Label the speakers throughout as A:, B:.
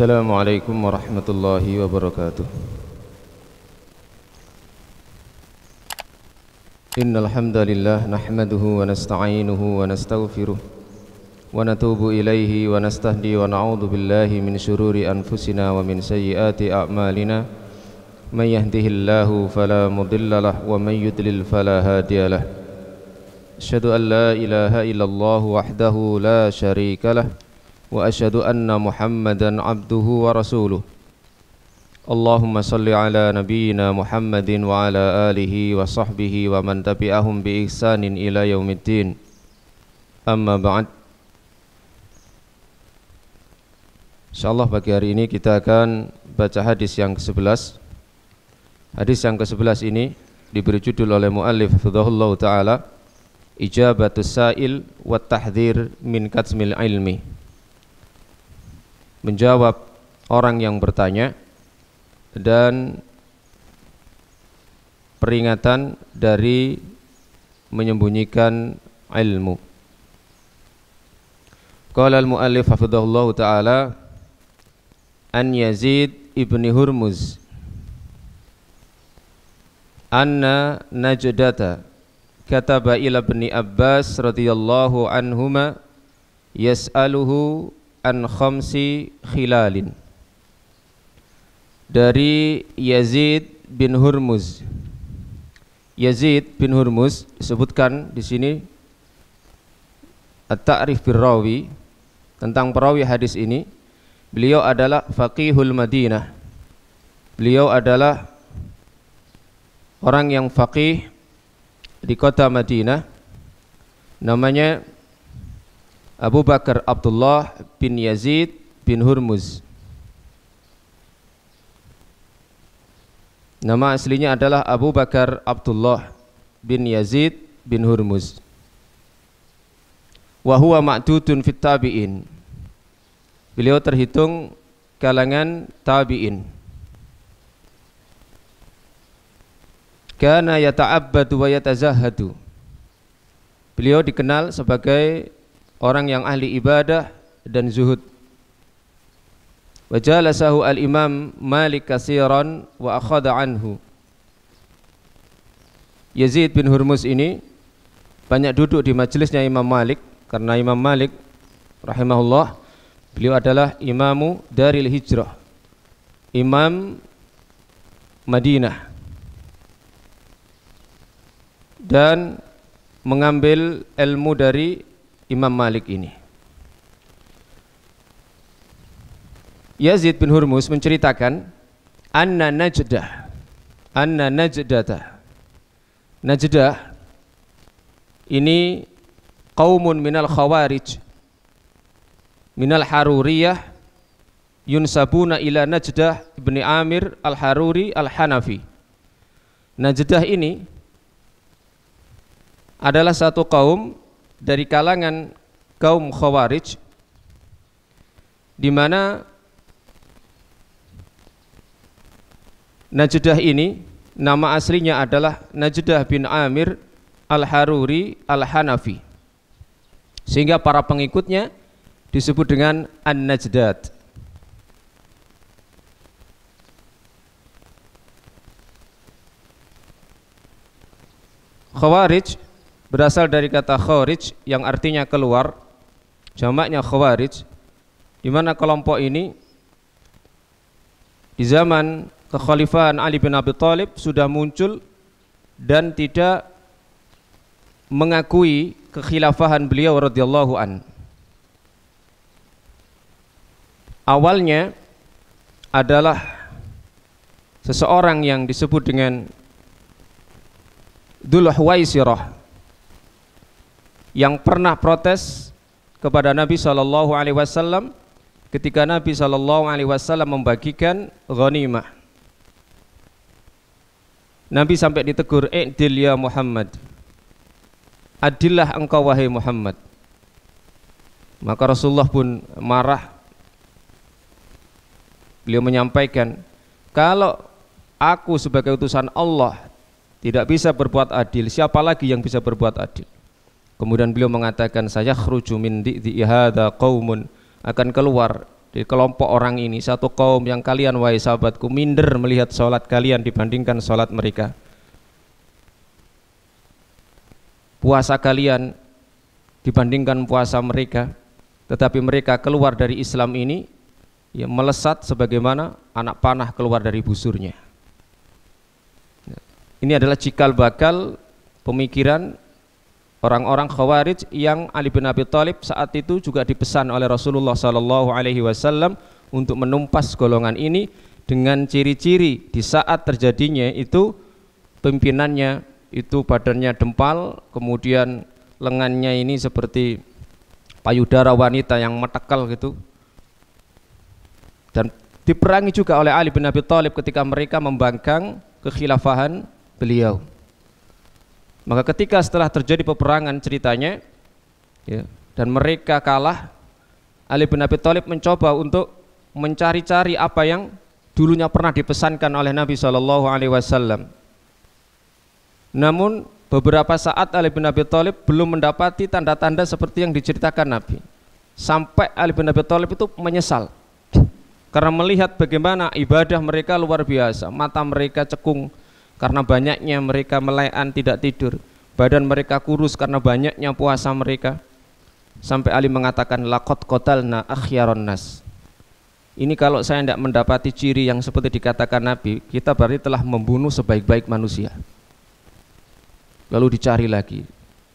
A: السلام عليكم ورحمة الله وبركاته إن الحمد لله نحمده ونستعينه ونستغفره ونتوب إليه ونستهدي ونعوذ بالله من شرور أنفسنا ومن سيئات أعمالنا من يهده الله فلا مضل له ومن يدلل فلا هادي له أشهد أن لا إله إلا الله وحده لا شريك له واشهد ان محمدا عبده ورسوله اللهم صل على نبينا محمد وعلى اله وصحبه ومن تبعهم باحسان الى يوم الدين اما بعد Insyaallah pagi hari ini kita akan baca hadis yang ke-11 Hadis yang ke-11 ini diberi judul oleh muallif Fidhahullah Ta'ala Ijabatus Sa'il wa Tahdzir min Katsmil Ilmi menjawab orang yang bertanya dan peringatan dari menyembunyikan ilmu. Qala al-muallif hafizahullah taala an Yazid ibni Hurmuz anna najdata kataba ila ibni Abbas radhiyallahu anhuma yas'aluhu an khamsi khilalin dari Yazid bin Hurmuz. Yazid bin Hurmuz disebutkan di sini At-Ta'rif Rawi tentang perawi hadis ini. Beliau adalah faqihul Madinah. Beliau adalah orang yang faqih di kota Madinah. Namanya Abu Bakar Abdullah bin Yazid bin Hurmuz. Nama aslinya adalah Abu Bakar Abdullah bin Yazid bin Hurmuz. Wa huwa ma'dudun fit tabi'in. Beliau terhitung kalangan tabi'in. Kana yata'abbadu wa yatazahadu. Beliau dikenal sebagai orang yang ahli ibadah dan zuhud. Wajalasahu al-imam Malik kasiran wa akhada anhu. Yazid bin Hurmus ini banyak duduk di majelisnya Imam Malik karena Imam Malik rahimahullah beliau adalah imamu dari hijrah imam Madinah dan mengambil ilmu dari Imam Malik ini. Yazid bin Hurmus menceritakan anna najdah anna najdata najdah ini kaumun minal khawarij minal haruriyah yunsabuna ila najdah ibni amir al-haruri al-hanafi najdah ini adalah satu kaum dari kalangan kaum Khawarij di mana Najdah ini nama aslinya adalah Najdah bin Amir Al-Haruri Al-Hanafi sehingga para pengikutnya disebut dengan an najdad Khawarij berasal dari kata khawarij yang artinya keluar jamaknya khawarij di mana kelompok ini di zaman kekhalifahan Ali bin Abi Thalib sudah muncul dan tidak mengakui kekhilafahan beliau radhiyallahu an. Awalnya adalah seseorang yang disebut dengan Dhul Huwaisirah yang pernah protes kepada Nabi Shallallahu Alaihi Wasallam ketika Nabi Shallallahu Alaihi Wasallam membagikan ghanimah. Nabi sampai ditegur, "Adil ya Muhammad." Adillah engkau wahai Muhammad. Maka Rasulullah pun marah. Beliau menyampaikan, "Kalau aku sebagai utusan Allah tidak bisa berbuat adil, siapa lagi yang bisa berbuat adil?" Kemudian beliau mengatakan saya khruju min di'di hadza qaumun akan keluar di kelompok orang ini satu kaum yang kalian wahai sahabatku minder melihat sholat kalian dibandingkan sholat mereka puasa kalian dibandingkan puasa mereka tetapi mereka keluar dari Islam ini ya melesat sebagaimana anak panah keluar dari busurnya ini adalah cikal bakal pemikiran orang-orang Khawarij yang Ali bin Abi Thalib saat itu juga dipesan oleh Rasulullah Shallallahu alaihi wasallam untuk menumpas golongan ini dengan ciri-ciri di saat terjadinya itu pimpinannya itu badannya dempal, kemudian lengannya ini seperti payudara wanita yang metekel gitu. Dan diperangi juga oleh Ali bin Abi Thalib ketika mereka membangkang kekhilafahan beliau. Maka ketika setelah terjadi peperangan ceritanya ya, dan mereka kalah, Ali bin Abi Thalib mencoba untuk mencari-cari apa yang dulunya pernah dipesankan oleh Nabi Shallallahu Alaihi Wasallam. Namun beberapa saat Ali bin Abi Thalib belum mendapati tanda-tanda seperti yang diceritakan Nabi. Sampai Ali bin Abi Thalib itu menyesal karena melihat bagaimana ibadah mereka luar biasa, mata mereka cekung, karena banyaknya mereka melayan tidak tidur badan mereka kurus karena banyaknya puasa mereka sampai Ali mengatakan lakot kotal na akhyaron nas ini kalau saya tidak mendapati ciri yang seperti dikatakan Nabi kita berarti telah membunuh sebaik-baik manusia lalu dicari lagi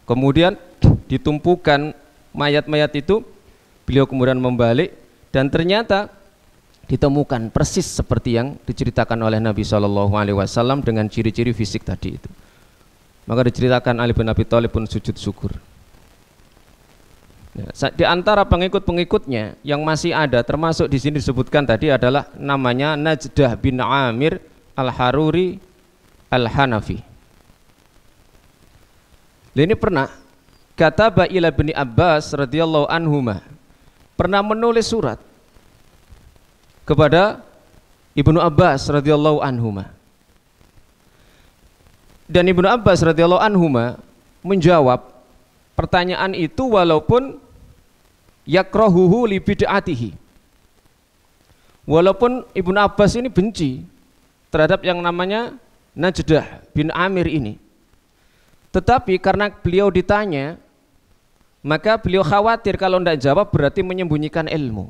A: kemudian ditumpukan mayat-mayat itu beliau kemudian membalik dan ternyata ditemukan persis seperti yang diceritakan oleh Nabi Shallallahu Alaihi Wasallam dengan ciri-ciri fisik tadi itu. Maka diceritakan Ali bin Abi Thalib pun sujud syukur. Ya, di antara pengikut-pengikutnya yang masih ada termasuk di sini disebutkan tadi adalah namanya Najdah bin Amir Al-Haruri Al-Hanafi. Ini pernah kata Ba'ilah bin Abbas radhiyallahu anhu pernah menulis surat kepada Ibnu Abbas radhiyallahu anhuma. Dan Ibnu Abbas radhiyallahu anhuma menjawab pertanyaan itu walaupun yakrohuhu li bid'atihi. Walaupun Ibnu Abbas ini benci terhadap yang namanya Najdah bin Amir ini. Tetapi karena beliau ditanya, maka beliau khawatir kalau tidak jawab berarti menyembunyikan ilmu.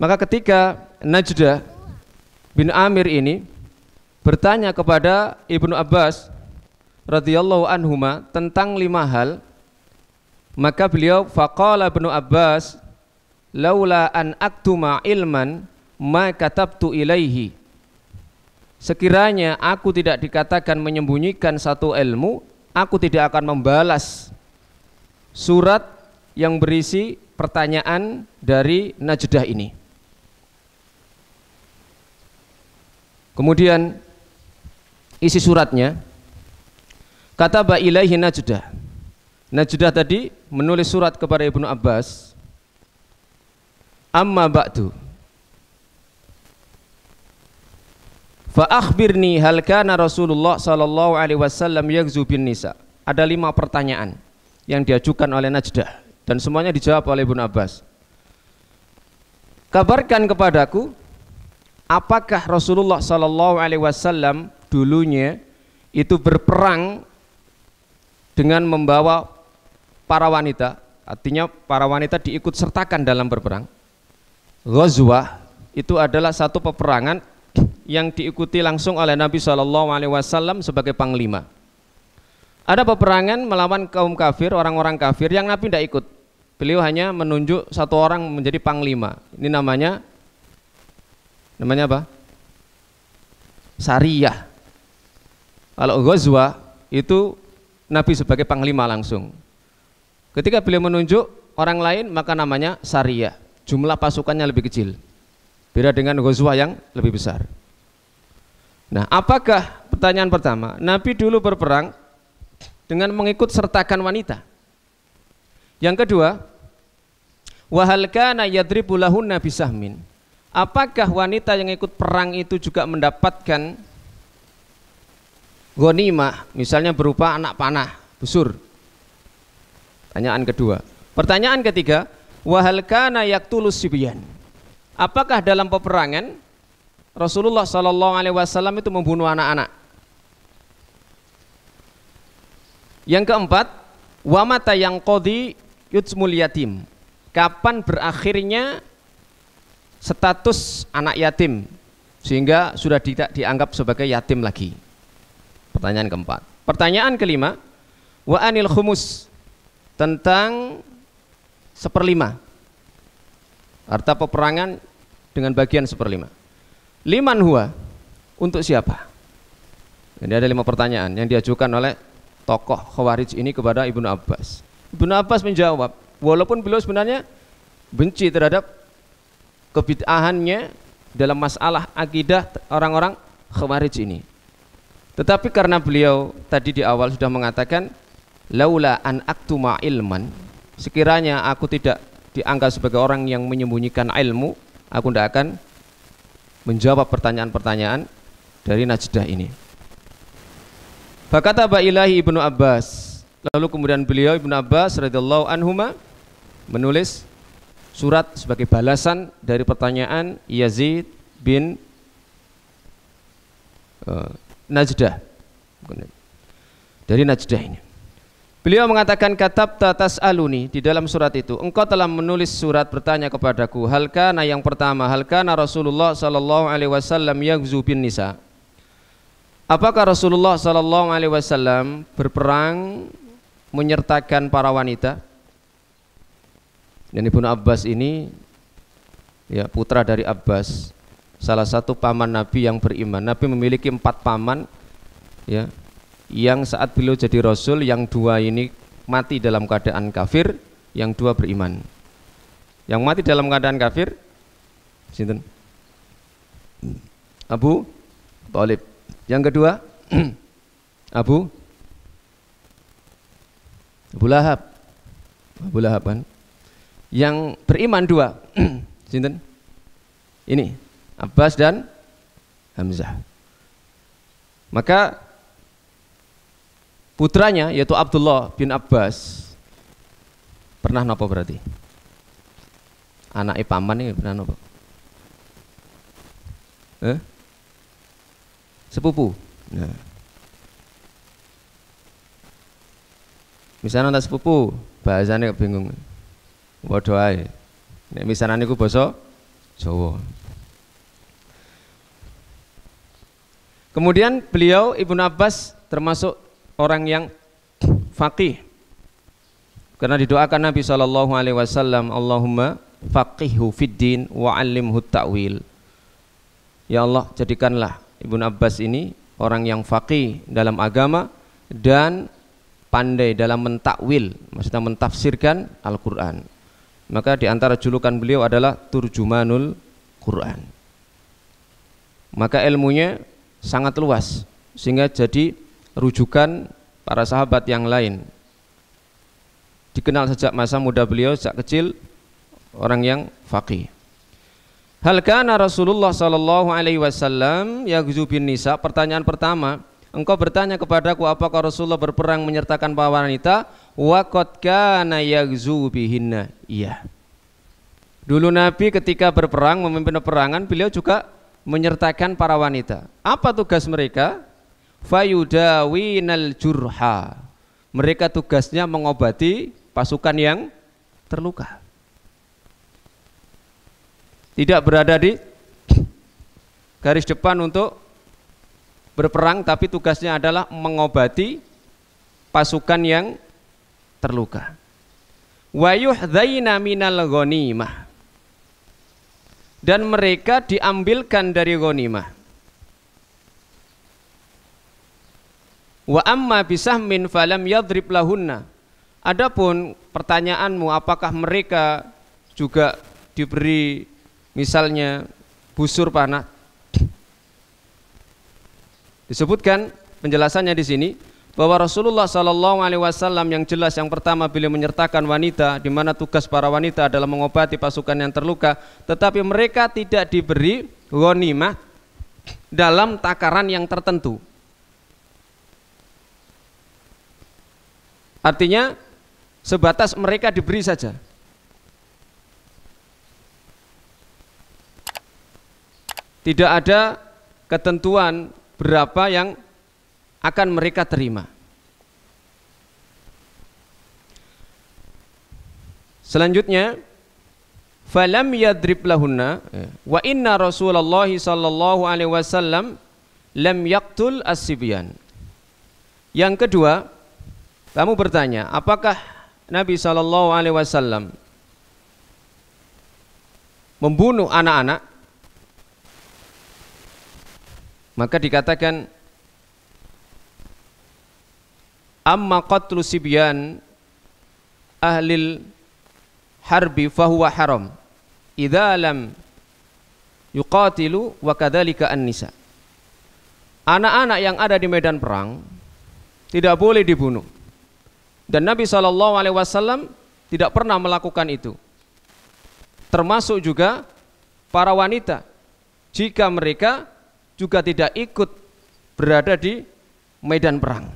A: Maka ketika Najdah bin Amir ini bertanya kepada Ibnu Abbas radhiyallahu anhuma tentang lima hal, maka beliau faqala Ibnu Abbas laula an aktuma ilman ma katabtu ilaihi. Sekiranya aku tidak dikatakan menyembunyikan satu ilmu, aku tidak akan membalas surat yang berisi pertanyaan dari Najdah ini. Kemudian isi suratnya kata ba ilaihi najdah. Najdah tadi menulis surat kepada Ibnu Abbas Amma ba'du Fa akhbirni hal kana Rasulullah sallallahu alaihi wasallam yaghzu bin nisa. Ada lima pertanyaan yang diajukan oleh Najdah dan semuanya dijawab oleh Ibnu Abbas. Kabarkan kepadaku apakah Rasulullah Shallallahu Alaihi Wasallam dulunya itu berperang dengan membawa para wanita artinya para wanita diikut sertakan dalam berperang Ghazwah itu adalah satu peperangan yang diikuti langsung oleh Nabi Shallallahu Alaihi Wasallam sebagai panglima ada peperangan melawan kaum kafir orang-orang kafir yang Nabi tidak ikut beliau hanya menunjuk satu orang menjadi panglima ini namanya namanya apa? Sariyah. Kalau Ghazwa itu Nabi sebagai panglima langsung. Ketika beliau menunjuk orang lain maka namanya Sariyah. Jumlah pasukannya lebih kecil. Beda dengan Ghazwa yang lebih besar. Nah, apakah pertanyaan pertama, Nabi dulu berperang dengan mengikut sertakan wanita. Yang kedua, wahal kana yadribu Nabi Sahmin. Apakah wanita yang ikut perang itu juga mendapatkan gonimah, misalnya berupa anak panah, busur? Pertanyaan kedua. Pertanyaan ketiga, wahal kana tulus sibyan? Apakah dalam peperangan Rasulullah Shallallahu alaihi wasallam itu membunuh anak-anak? Yang keempat, wamata yang kodi yutsmul yatim. Kapan berakhirnya status anak yatim sehingga sudah tidak dianggap sebagai yatim lagi. Pertanyaan keempat. Pertanyaan kelima, wa anil khumus tentang seperlima. Harta peperangan dengan bagian seperlima. Liman huwa untuk siapa? Ini ada lima pertanyaan yang diajukan oleh tokoh Khawarij ini kepada Ibnu Abbas. Ibnu Abbas menjawab, walaupun beliau sebenarnya benci terhadap kebid'ahannya dalam masalah akidah orang-orang khawarij ini. Tetapi karena beliau tadi di awal sudah mengatakan laula an aktuma ilman, sekiranya aku tidak dianggap sebagai orang yang menyembunyikan ilmu, aku tidak akan menjawab pertanyaan-pertanyaan dari Najdah ini. Fakata ilahi Ibnu Abbas. Lalu kemudian beliau Ibnu Abbas radhiyallahu anhuma menulis surat sebagai balasan dari pertanyaan Yazid bin uh, Najdah dari Najdah ini Beliau mengatakan katab tatas aluni di dalam surat itu. Engkau telah menulis surat bertanya kepadaku. Halkana yang pertama, halkana Rasulullah sallallahu alaihi wasallam yang bin nisa. Apakah Rasulullah sallallahu alaihi wasallam berperang menyertakan para wanita? Dan Ibnu Abbas ini ya putra dari Abbas, salah satu paman Nabi yang beriman. Nabi memiliki empat paman ya yang saat beliau jadi rasul yang dua ini mati dalam keadaan kafir, yang dua beriman. Yang mati dalam keadaan kafir sinten? Abu Talib. Yang kedua Abu Abu Lahab. Abu Lahab kan? yang beriman dua. Sinten? Ini Abbas dan Hamzah. Maka putranya yaitu Abdullah bin Abbas pernah nopo berarti? Anak paman ini pernah nopo? Eh? Sepupu. Nah. Misalnya ada sepupu, bahasanya bingung. Padha ae. Nek misanane iku basa Jawa. Kemudian beliau Ibnu Abbas termasuk orang yang faqih. Karena didoakan Nabi Shallallahu alaihi wasallam, Allahumma faqihhu fiddin din wa 'allimhu ta'wil. Ya Allah, jadikanlah Ibnu Abbas ini orang yang faqih dalam agama dan pandai dalam mentakwil, maksudnya mentafsirkan Al-Qur'an. Maka di antara julukan beliau adalah Turjumanul Quran. Maka ilmunya sangat luas sehingga jadi rujukan para sahabat yang lain. Dikenal sejak masa muda beliau sejak kecil orang yang faqih. Hal kana Rasulullah sallallahu alaihi wasallam yaghzu bin nisa? Pertanyaan pertama, Engkau bertanya kepadaku apakah Rasulullah berperang menyertakan para wanita? Wa qad kana yaghzu bihinna. Iya. Dulu Nabi ketika berperang memimpin peperangan beliau juga menyertakan para wanita. Apa tugas mereka? Fayudawinal jurha. Mereka tugasnya mengobati pasukan yang terluka. Tidak berada di garis depan untuk berperang tapi tugasnya adalah mengobati pasukan yang terluka. Wa yuhdzaina minal Dan mereka diambilkan dari ghanimah. Wa amma min falam yadrib lahunna. Adapun pertanyaanmu apakah mereka juga diberi misalnya busur panah Disebutkan penjelasannya di sini bahwa Rasulullah Shallallahu Alaihi Wasallam yang jelas yang pertama beliau menyertakan wanita di mana tugas para wanita adalah mengobati pasukan yang terluka, tetapi mereka tidak diberi ghanimah dalam takaran yang tertentu. Artinya sebatas mereka diberi saja. Tidak ada ketentuan berapa yang akan mereka terima. Selanjutnya falam yadrib lahunna wa inna Rasulullah sallallahu alaihi wasallam lam yaqtul asibyan. Yang kedua, kamu bertanya, apakah Nabi sallallahu alaihi wasallam membunuh anak-anak? Maka dikatakan amma qatlu sibyan ahlil harbi fahuwa haram idza lam yuqatilu wa kadzalika an-nisa. Anak-anak yang ada di medan perang tidak boleh dibunuh. Dan Nabi Shallallahu alaihi wasallam tidak pernah melakukan itu. Termasuk juga para wanita jika mereka juga tidak ikut berada di medan perang.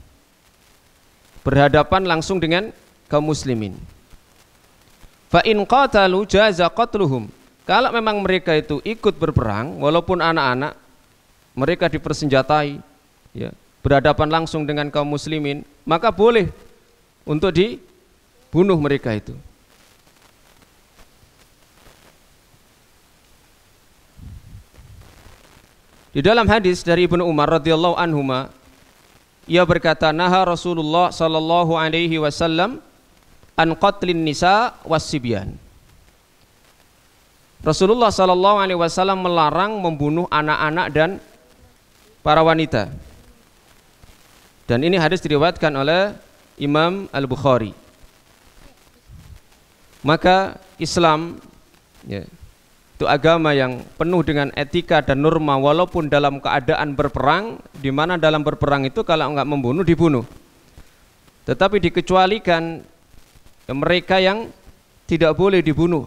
A: Berhadapan langsung dengan kaum muslimin. Fa in qatalu jaza qatluhum. Kalau memang mereka itu ikut berperang walaupun anak-anak mereka dipersenjatai ya, berhadapan langsung dengan kaum muslimin, maka boleh untuk dibunuh mereka itu. Di dalam hadis dari Ibnu Umar radhiyallahu anhu ia berkata naha Rasulullah sallallahu alaihi wasallam an qatlin nisa wasibyan. Rasulullah sallallahu alaihi wasallam melarang membunuh anak-anak dan para wanita. Dan ini hadis diriwayatkan oleh Imam Al-Bukhari. Maka Islam ya, yeah itu agama yang penuh dengan etika dan norma walaupun dalam keadaan berperang di mana dalam berperang itu kalau enggak membunuh dibunuh tetapi dikecualikan ya, mereka yang tidak boleh dibunuh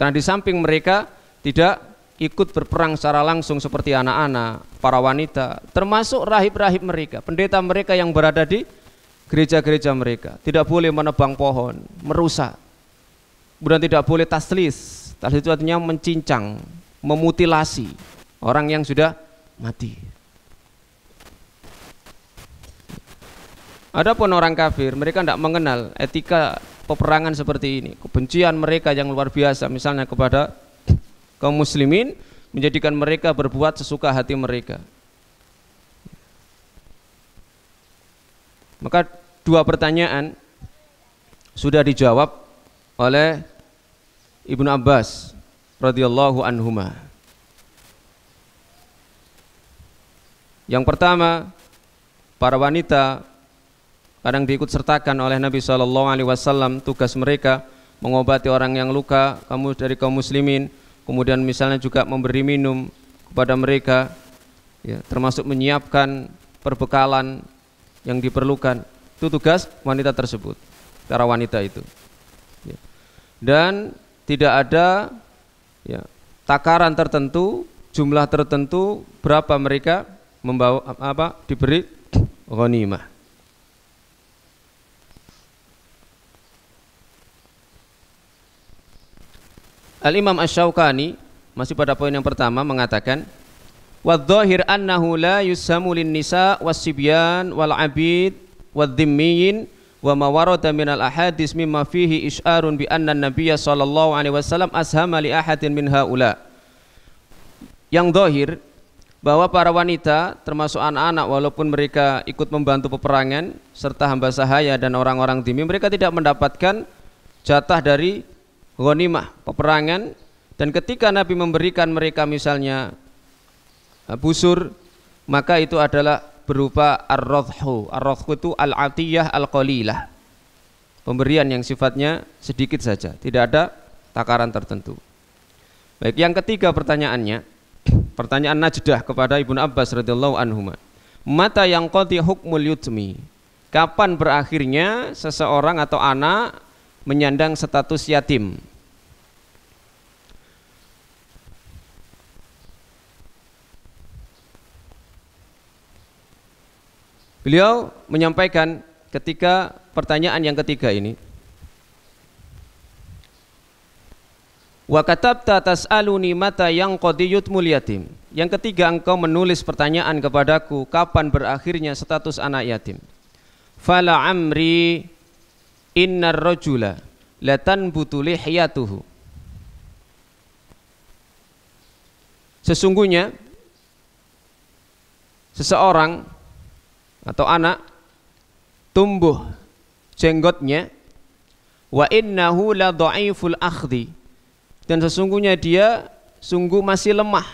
A: karena di samping mereka tidak ikut berperang secara langsung seperti anak-anak, para wanita, termasuk rahib-rahib mereka, pendeta mereka yang berada di gereja-gereja mereka, tidak boleh menebang pohon, merusak Kemudian tidak boleh taslis. Taslis itu artinya mencincang, memutilasi orang yang sudah mati. Adapun orang kafir, mereka tidak mengenal etika peperangan seperti ini. Kebencian mereka yang luar biasa misalnya kepada kaum muslimin menjadikan mereka berbuat sesuka hati mereka. Maka dua pertanyaan sudah dijawab oleh Ibnu Abbas radhiyallahu anhuma. Yang pertama, para wanita kadang diikut sertakan oleh Nabi Shallallahu Alaihi Wasallam tugas mereka mengobati orang yang luka kamu dari kaum muslimin kemudian misalnya juga memberi minum kepada mereka ya, termasuk menyiapkan perbekalan yang diperlukan itu tugas wanita tersebut para wanita itu ya. dan tidak ada ya, takaran tertentu, jumlah tertentu berapa mereka membawa apa diberi ghanimah. Al Imam Asy-Syaukani masih pada poin yang pertama mengatakan wadhahir annahu la yusamu lin-nisa wasibyan sibyan wal-abid wadh wa ma warada al ahadits mimma fihi isyarun bi anna nabiyya sallallahu alaihi wasallam ashama li ahadin min haula yang dohir bahwa para wanita termasuk anak-anak walaupun mereka ikut membantu peperangan serta hamba sahaya dan orang-orang dimi mereka tidak mendapatkan jatah dari ghanimah peperangan dan ketika Nabi memberikan mereka misalnya eh, busur maka itu adalah berupa ar-radhu. Ar-radhu itu al-atiyah al-qalilah. Pemberian yang sifatnya sedikit saja, tidak ada takaran tertentu. Baik, yang ketiga pertanyaannya, pertanyaan Najdah kepada Ibnu Abbas radhiyallahu anhu. Mata yang qati hukmul yutmi. Kapan berakhirnya seseorang atau anak menyandang status yatim? Beliau menyampaikan ketika pertanyaan yang ketiga ini. Wa katabta tas'aluni mata yang qadiyut mulyatim. Yang ketiga engkau menulis pertanyaan kepadaku kapan berakhirnya status anak yatim. Fala amri innar rajula latan butuli hiyatuhu. Sesungguhnya seseorang atau anak tumbuh jenggotnya wa innahu la dhaiful akhdhi dan sesungguhnya dia sungguh masih lemah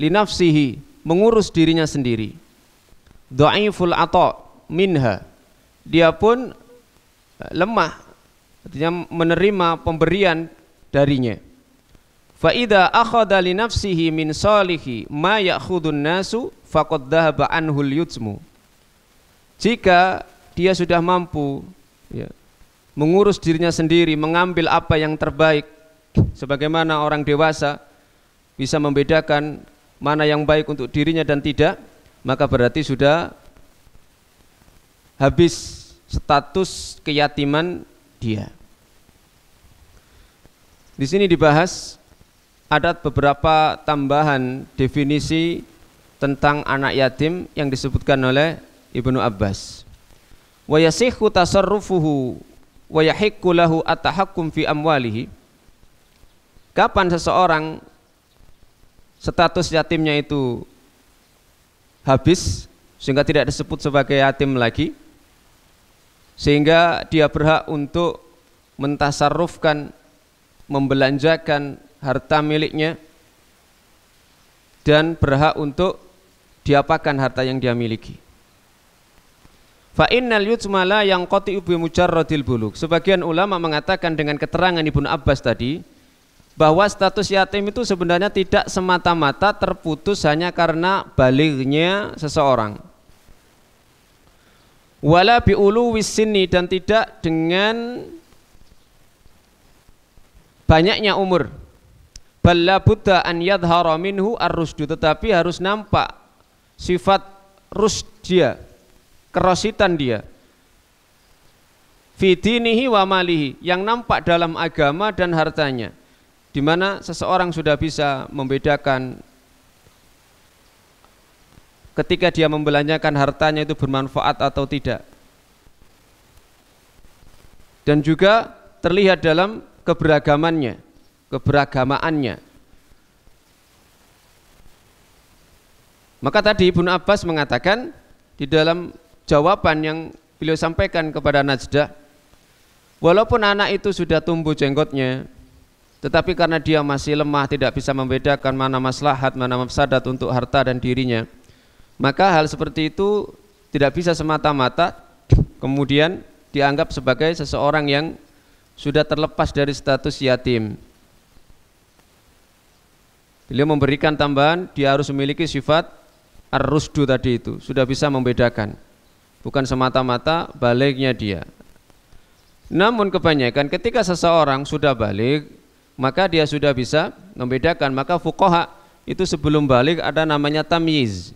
A: linafsihi mengurus dirinya sendiri dhaiful ata minha dia pun eh, lemah artinya menerima pemberian darinya fa idza akhadha li nafsihi min salihi ma ya'khudun nasu faqad dhahaba anhul yutsmu. Jika dia sudah mampu ya, mengurus dirinya sendiri, mengambil apa yang terbaik sebagaimana orang dewasa bisa membedakan mana yang baik untuk dirinya dan tidak, maka berarti sudah habis status keyatiman dia. Di sini dibahas ada beberapa tambahan definisi tentang anak yatim yang disebutkan oleh Ibnu Abbas. Wa yasihhu tasarrufuhu wa yahiqqu lahu atahakkum fi amwalihi. Kapan seseorang status yatimnya itu habis sehingga tidak disebut sebagai yatim lagi sehingga dia berhak untuk mentasarrufkan membelanjakan harta miliknya dan berhak untuk diapakan harta yang dia miliki. Fa innal yutmala yang qati bi mujarradil buluk. Sebagian ulama mengatakan dengan keterangan Ibnu Abbas tadi bahwa status yatim itu sebenarnya tidak semata-mata terputus hanya karena baliknya seseorang. Wala biulu wisini dan tidak dengan banyaknya umur. Balla buddha an yadhara minhu ar tetapi harus nampak sifat rus dia, kerositan dia. Fidinihi wa malihi, yang nampak dalam agama dan hartanya. Di mana seseorang sudah bisa membedakan ketika dia membelanjakan hartanya itu bermanfaat atau tidak. Dan juga terlihat dalam keberagamannya, keberagamaannya. Maka tadi Ibnu Abbas mengatakan di dalam jawaban yang beliau sampaikan kepada Najda, walaupun anak itu sudah tumbuh jenggotnya, tetapi karena dia masih lemah tidak bisa membedakan mana maslahat, mana mafsadat untuk harta dan dirinya, maka hal seperti itu tidak bisa semata-mata kemudian dianggap sebagai seseorang yang sudah terlepas dari status yatim. Beliau memberikan tambahan dia harus memiliki sifat ar-rusdu tadi itu sudah bisa membedakan bukan semata-mata baliknya dia namun kebanyakan ketika seseorang sudah balik maka dia sudah bisa membedakan maka fukoha itu sebelum balik ada namanya tamyiz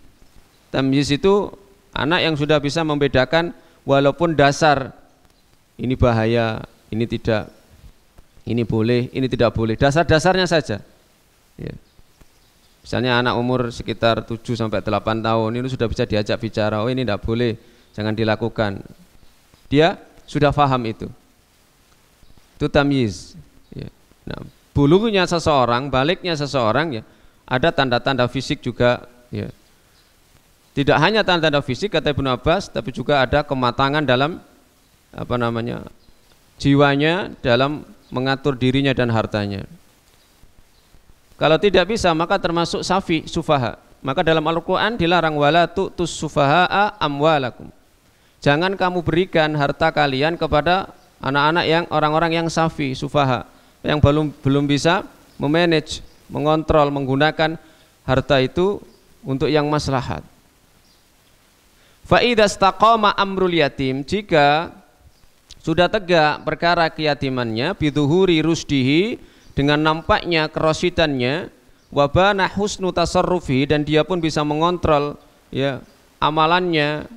A: tamyiz itu anak yang sudah bisa membedakan walaupun dasar ini bahaya ini tidak ini boleh ini tidak boleh dasar-dasarnya saja ya. Misalnya anak umur sekitar 7 sampai 8 tahun ini sudah bisa diajak bicara, oh ini tidak boleh, jangan dilakukan. Dia sudah faham itu. Itu tamyiz. Ya. Nah, bulunya seseorang, baliknya seseorang ya, ada tanda-tanda fisik juga ya. Tidak hanya tanda-tanda fisik kata Ibnu Abbas, tapi juga ada kematangan dalam apa namanya? jiwanya dalam mengatur dirinya dan hartanya. Kalau tidak bisa maka termasuk safi sufaha. Maka dalam Al-Qur'an dilarang wala tu'tus sufaha'a amwalakum. Jangan kamu berikan harta kalian kepada anak-anak yang orang-orang yang safi sufaha yang belum belum bisa memanage, mengontrol, menggunakan harta itu untuk yang maslahat. Fa'idha amrul yatim jika sudah tegak perkara keyatimannya biduhuri rusdihi dengan nampaknya kerosidannya wabana husnu tasarrufi dan dia pun bisa mengontrol ya amalannya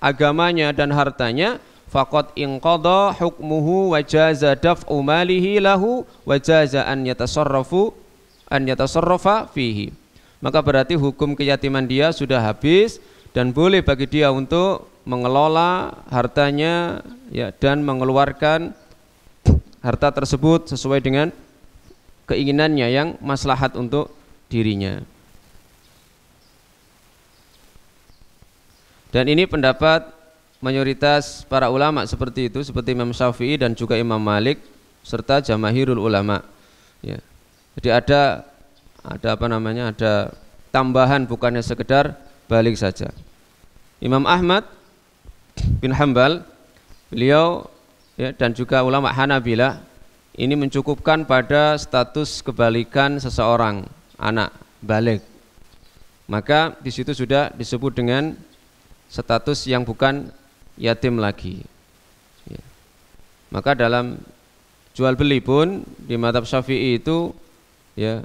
A: agamanya dan hartanya faqad inqadha hukmuhu wa jaza daf'u malihi lahu wa jaza an yatasarrafu an yatasarrafa fihi maka berarti hukum keyatiman dia sudah habis dan boleh bagi dia untuk mengelola hartanya ya dan mengeluarkan harta tersebut sesuai dengan keinginannya yang maslahat untuk dirinya. Dan ini pendapat mayoritas para ulama seperti itu, seperti Imam Syafi'i dan juga Imam Malik serta jamahirul ulama. Ya. Jadi ada ada apa namanya? Ada tambahan bukannya sekedar balik saja. Imam Ahmad bin Hambal beliau ya, dan juga ulama Hanabila ini mencukupkan pada status kebalikan seseorang anak balik maka di situ sudah disebut dengan status yang bukan yatim lagi ya. maka dalam jual beli pun di mata syafi'i itu ya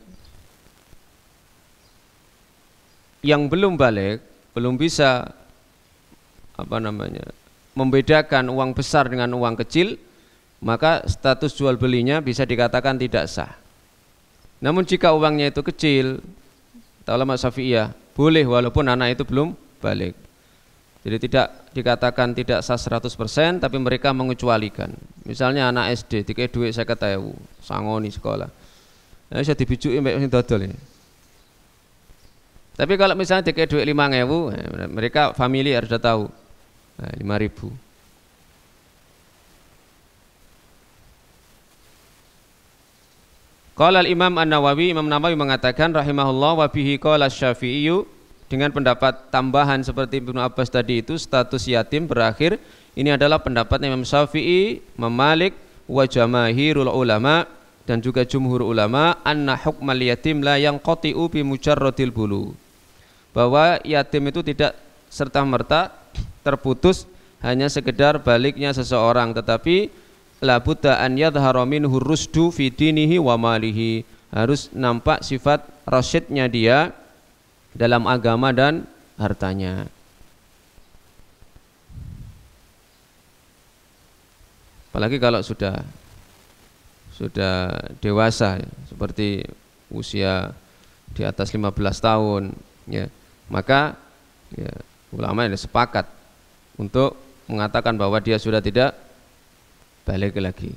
A: yang belum balik belum bisa apa namanya membedakan uang besar dengan uang kecil, maka status jual belinya bisa dikatakan tidak sah. Namun jika uangnya itu kecil, taulah mas Syafi'iyah, boleh walaupun anak itu belum balik. Jadi tidak dikatakan tidak sah 100% tapi mereka mengecualikan. Misalnya anak SD tiga duit saya ketahui sangoni sekolah. Nah, saya dibijuki ini, ini dodol ya. Tapi kalau misalnya tiga duit lima ngewu, eh, mereka family sudah tahu Nah, eh, 5000. Qala imam An-Nawawi, Imam Nawawi mengatakan rahimahullah wa bihi qala Syafi'i dengan pendapat tambahan seperti Ibnu Abbas tadi itu status yatim berakhir ini adalah pendapat Imam Syafi'i, Imam Malik wa jamahirul ulama dan juga jumhur ulama anna hukmal yatim la yang qati'u bi mujarradil bulu bahwa yatim itu tidak serta merta terputus hanya sekedar baliknya seseorang tetapi la buddha an yadhhara minhu rusdu fi dinihi wa malihi harus nampak sifat rasyidnya dia dalam agama dan hartanya apalagi kalau sudah sudah dewasa seperti usia di atas 15 tahun ya maka ya, ulama ini sepakat untuk mengatakan bahwa dia sudah tidak balik lagi.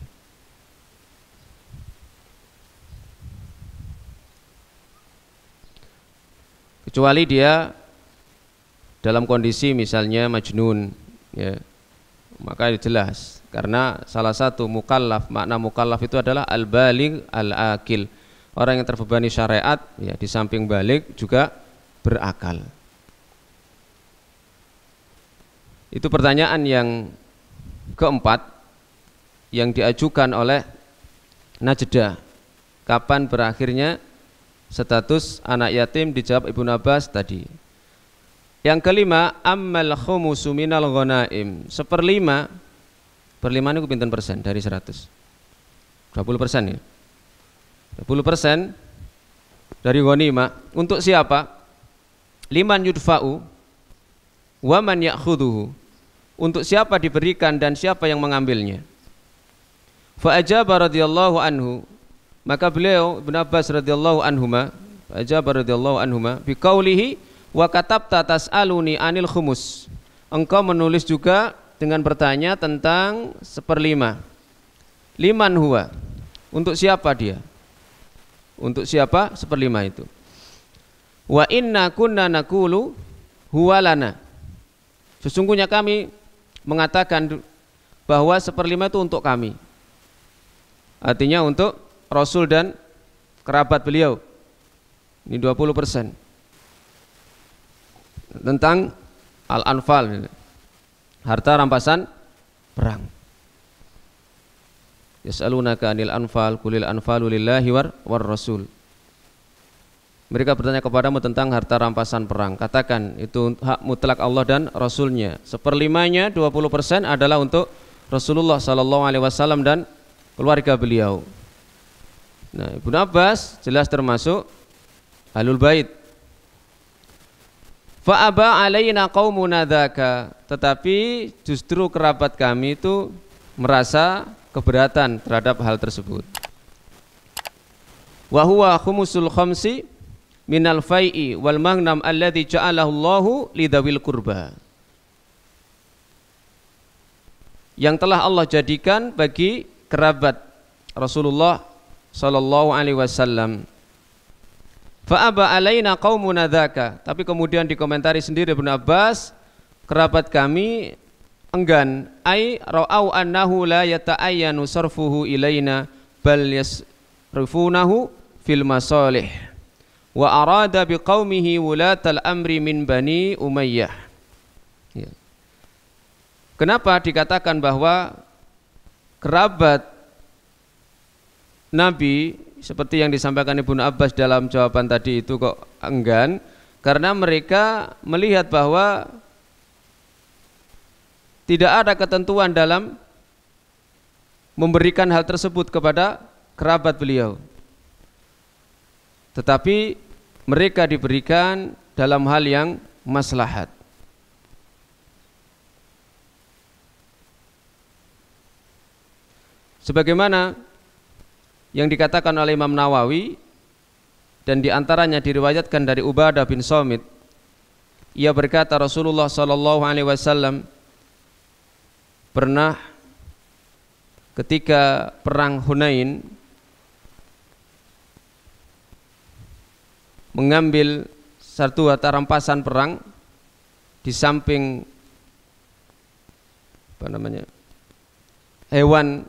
A: Kecuali dia dalam kondisi misalnya majnun ya. Maka jelas karena salah satu mukallaf makna mukallaf itu adalah al-baligh al-akil. Orang yang terbebani syariat ya di samping balik juga berakal. Itu pertanyaan yang keempat yang diajukan oleh Najda. Kapan berakhirnya status anak yatim dijawab ibu Abbas tadi. Yang kelima, ammal khumusu minal ghanaim. Seperlima perlima ini pinten persen dari 100? 20 persen ya. 20 persen dari ghanima untuk siapa? Liman yudfa'u wa man ya'khuduhu untuk siapa diberikan dan siapa yang mengambilnya. Fa'ajaba radhiyallahu anhu maka beliau Ibn Abbas radhiyallahu anhuma Fa'ajaba radhiyallahu anhuma biqaulihi wa katabta tas'aluni anil khumus. Engkau menulis juga dengan bertanya tentang seperlima. Liman huwa? Untuk siapa dia? Untuk siapa seperlima itu? Wa inna kunna nakulu huwalana. Sesungguhnya kami mengatakan bahwa seperlima itu untuk kami. Artinya untuk Rasul dan kerabat beliau. Ini 20 persen. Tentang Al-Anfal. Harta rampasan perang. Yas'alunaka anil anfal kulil anfalu lillahi war, war rasul. Mereka bertanya kepadamu tentang harta rampasan perang. Katakan itu hak mutlak Allah dan Rasulnya. Seperlimanya 20 adalah untuk Rasulullah Sallallahu Alaihi Wasallam dan keluarga beliau. Nah, Ibnu Abbas jelas termasuk Alul bait. Fa'aba alayna qawmunadaka. munadaka, Tetapi justru kerabat kami itu merasa keberatan terhadap hal tersebut. Wahuwa khumusul khamsi minal fai'i wal magnam alladhi ja'alahu Allahu lidawil kurba yang telah Allah jadikan bagi kerabat Rasulullah sallallahu alaihi wasallam Fa'aba alaina qaumuna dzaka. Tapi kemudian dikomentari sendiri Ibnu Abbas, kerabat kami enggan ai ra'au annahu la yata'ayyanu sarfuhu ilaina bal yasrifunahu fil masalih wa arada biqaumihi wulatal amri min bani Umayyah. Ya. Kenapa dikatakan bahwa kerabat Nabi seperti yang disampaikan Ibnu Abbas dalam jawaban tadi itu kok enggan karena mereka melihat bahwa tidak ada ketentuan dalam memberikan hal tersebut kepada kerabat beliau tetapi mereka diberikan dalam hal yang maslahat. Sebagaimana yang dikatakan oleh Imam Nawawi dan diantaranya diriwayatkan dari Ubadah bin Somit, ia berkata Rasulullah Shallallahu Alaihi Wasallam pernah ketika perang Hunain mengambil satu harta rampasan perang di samping apa namanya hewan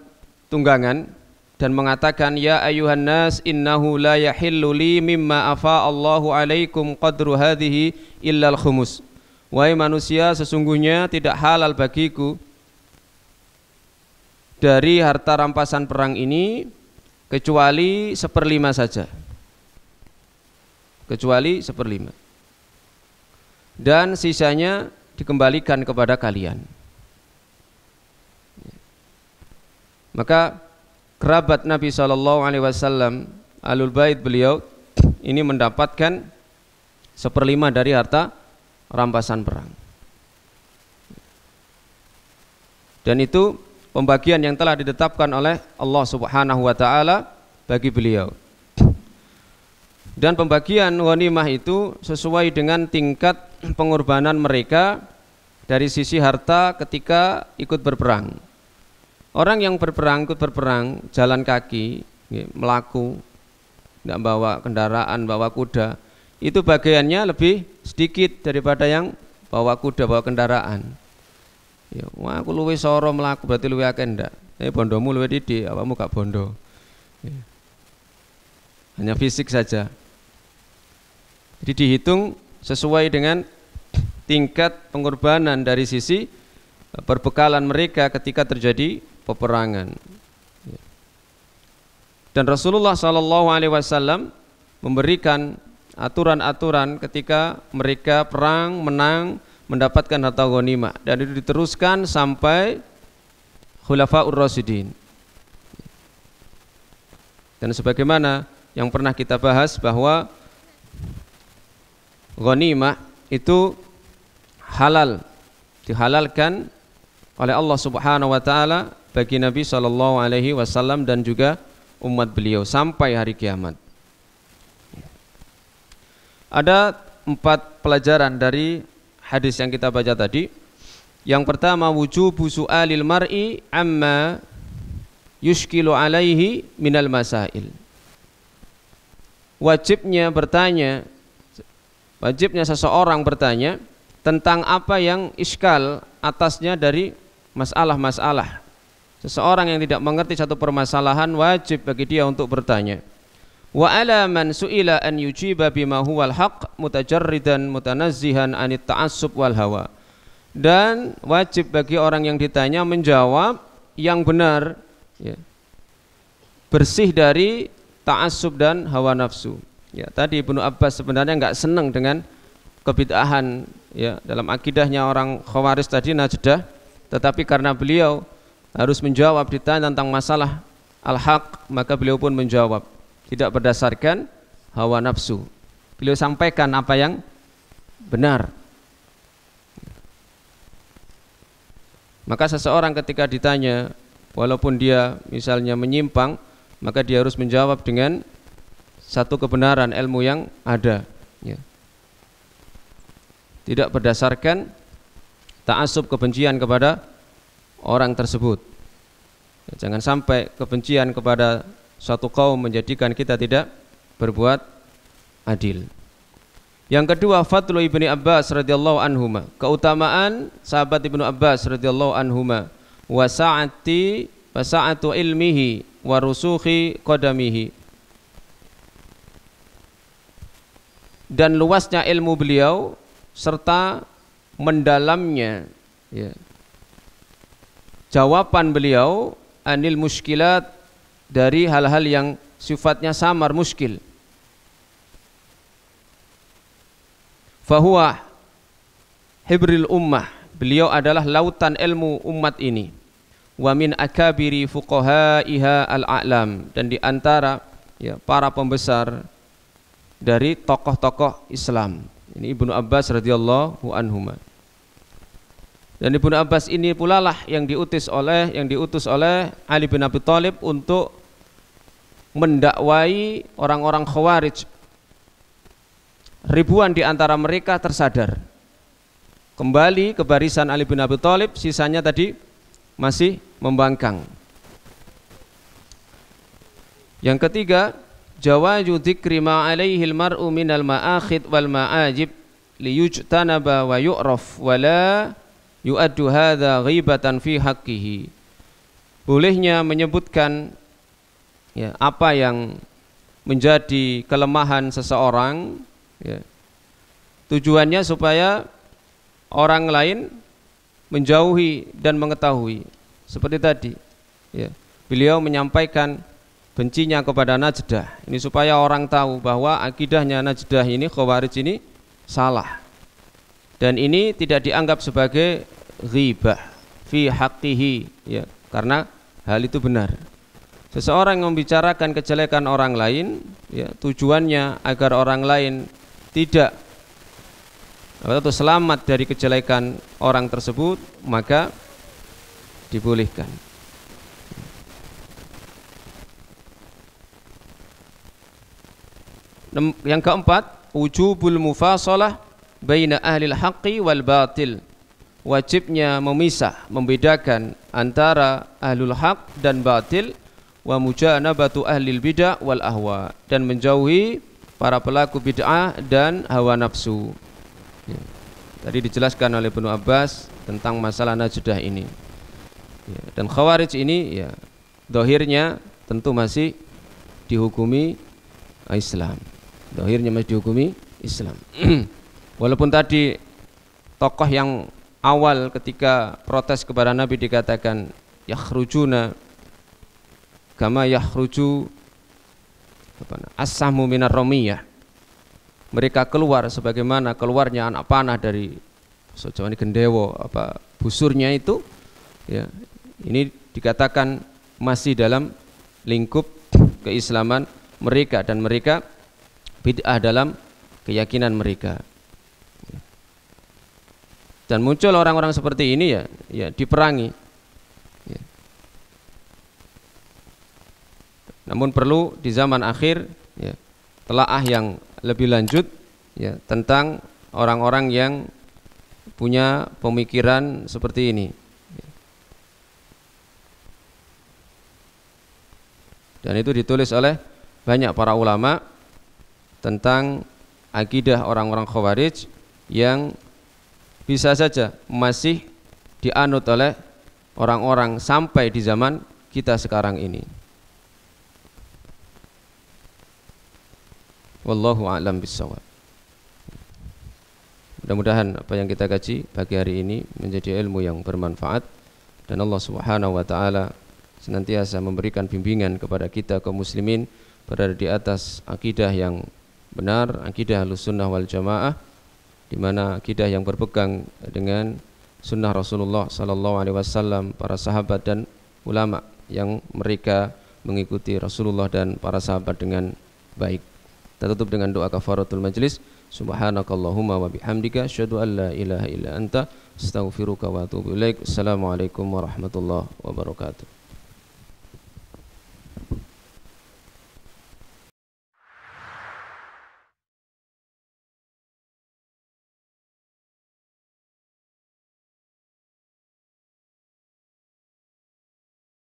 A: tunggangan dan mengatakan ya ayuhan nas innahu la yahillu li mimma afa Allahu alaikum qadru hadhihi al khumus wahai manusia sesungguhnya tidak halal bagiku dari harta rampasan perang ini kecuali seperlima saja kecuali seperlima dan sisanya dikembalikan kepada kalian maka kerabat Nabi Shallallahu Alaihi Wasallam alul bait beliau ini mendapatkan seperlima dari harta rampasan perang dan itu pembagian yang telah ditetapkan oleh Allah Subhanahu wa taala bagi beliau dan pembagian wanimah itu sesuai dengan tingkat pengorbanan mereka dari sisi harta ketika ikut berperang. Orang yang berperang ikut berperang jalan kaki, melaku, tidak bawa kendaraan, bawa kuda, itu bagiannya lebih sedikit daripada yang bawa kuda, bawa kendaraan. Ya, wah aku luwe soro melaku berarti luwe akeh ndak. Tapi eh, bondomu luwe didi, apa muka bondo. Ya. Hanya fisik saja. Jadi dihitung sesuai dengan tingkat pengorbanan dari sisi eh, perbekalan mereka ketika terjadi peperangan. Dan Rasulullah Shallallahu Alaihi Wasallam memberikan aturan-aturan ketika mereka perang menang mendapatkan harta gonima dan itu diteruskan sampai Khulafaur Rasidin. Dan sebagaimana yang pernah kita bahas bahwa ghanimah itu halal dihalalkan oleh Allah Subhanahu wa taala bagi Nabi Shallallahu alaihi wasallam dan juga umat beliau sampai hari kiamat. Ada empat pelajaran dari hadis yang kita baca tadi. Yang pertama wujubu su'alil mar'i amma yushkilu alaihi minal masail. Wajibnya bertanya wajibnya seseorang bertanya tentang apa yang iskal atasnya dari masalah-masalah. Seseorang yang tidak mengerti satu permasalahan wajib bagi dia untuk bertanya. Wa ala man su'ila an yujiba bima huwal haq mutajarridan mutanazzihan anit ta'assub wal hawa. Dan wajib bagi orang yang ditanya menjawab yang benar ya. Bersih dari ta'assub dan hawa nafsu. Ya, tadi Ibnu Abbas sebenarnya nggak senang dengan kebid'ahan ya dalam akidahnya orang khawaris tadi Najdah, tetapi karena beliau harus menjawab ditanya tentang masalah al-haq, maka beliau pun menjawab tidak berdasarkan hawa nafsu. Beliau sampaikan apa yang benar. Maka seseorang ketika ditanya walaupun dia misalnya menyimpang, maka dia harus menjawab dengan satu kebenaran ilmu yang ada ya. tidak berdasarkan ta'asub kebencian kepada orang tersebut ya, jangan sampai kebencian kepada suatu kaum menjadikan kita tidak berbuat adil yang kedua Fadlu ibni Abbas radhiyallahu anhuma keutamaan sahabat ibnu Abbas radhiyallahu anhuma wasaati wasaatu ilmihi warusukhi qadamihi dan luasnya ilmu beliau serta mendalamnya ya. jawaban beliau anil muskilat dari hal-hal yang sifatnya samar muskil fahuwa hibril ummah beliau adalah lautan ilmu umat ini wa min akabiri fuqahaiha al-a'lam dan diantara ya, para pembesar dari tokoh-tokoh Islam. Ini Ibnu Abbas radhiyallahu anhu. Dan Ibnu Abbas ini pula lah yang diutus oleh yang diutus oleh Ali bin Abi Thalib untuk mendakwai orang-orang Khawarij. Ribuan di antara mereka tersadar. Kembali ke barisan Ali bin Abi Thalib, sisanya tadi masih membangkang. Yang ketiga, jawaju dzikri ma alaihi almar'u minal ma'akhid wal ma'ajib yujtanaba wa yu'raf wa la yu'addu hadza ghibatan fi haqqihi bolehnya menyebutkan ya, apa yang menjadi kelemahan seseorang ya. tujuannya supaya orang lain menjauhi dan mengetahui seperti tadi ya. beliau menyampaikan bencinya kepada Najdah. Ini supaya orang tahu bahwa akidahnya Najdah ini Khawarij ini salah. Dan ini tidak dianggap sebagai ghibah fi haqqihi ya, karena hal itu benar. Seseorang membicarakan kejelekan orang lain, ya, tujuannya agar orang lain tidak atau selamat dari kejelekan orang tersebut, maka dibolehkan. Yang keempat, wujubul mufasalah baina ahlil haqqi wal batil. Wajibnya memisah, membedakan antara ahlul haq dan batil wa mujanabatu ahlil bidah wal ahwa dan menjauhi para pelaku bid'ah dan hawa nafsu. Ya. Tadi dijelaskan oleh Ibnu Abbas tentang masalah najdah ini. Ya. Dan khawarij ini ya dohirnya tentu masih dihukumi Islam. Dohirnya masih dihukumi Islam. Walaupun tadi tokoh yang awal ketika protes kepada Nabi dikatakan yakhrujuna kama yakhruju asamu sahmu minar romiyah mereka keluar sebagaimana keluarnya anak panah dari sejauh gendewo apa busurnya itu ya ini dikatakan masih dalam lingkup keislaman mereka dan mereka bid'ah dalam keyakinan mereka. Dan muncul orang-orang seperti ini ya, ya diperangi. Ya. Namun perlu di zaman akhir ya, ah yang lebih lanjut ya, tentang orang-orang yang punya pemikiran seperti ini. Ya. Dan itu ditulis oleh banyak para ulama tentang akidah orang-orang Khawarij yang bisa saja masih dianut oleh orang-orang sampai di zaman kita sekarang ini. Wallahu a'lam bishawab. Mudah-mudahan apa yang kita kaji pagi hari ini menjadi ilmu yang bermanfaat dan Allah Subhanahu wa taala senantiasa memberikan bimbingan kepada kita kaum muslimin berada di atas akidah yang benar akidah sunnah wal jamaah di mana akidah yang berpegang dengan sunnah Rasulullah Sallallahu Alaihi Wasallam para sahabat dan ulama yang mereka mengikuti Rasulullah dan para sahabat dengan baik. Kita tutup dengan doa kafaratul majlis. Subhanakallahumma wa bihamdika asyhadu an la ilaha illa anta astaghfiruka wa atubu ilaik. Assalamualaikum warahmatullahi wabarakatuh.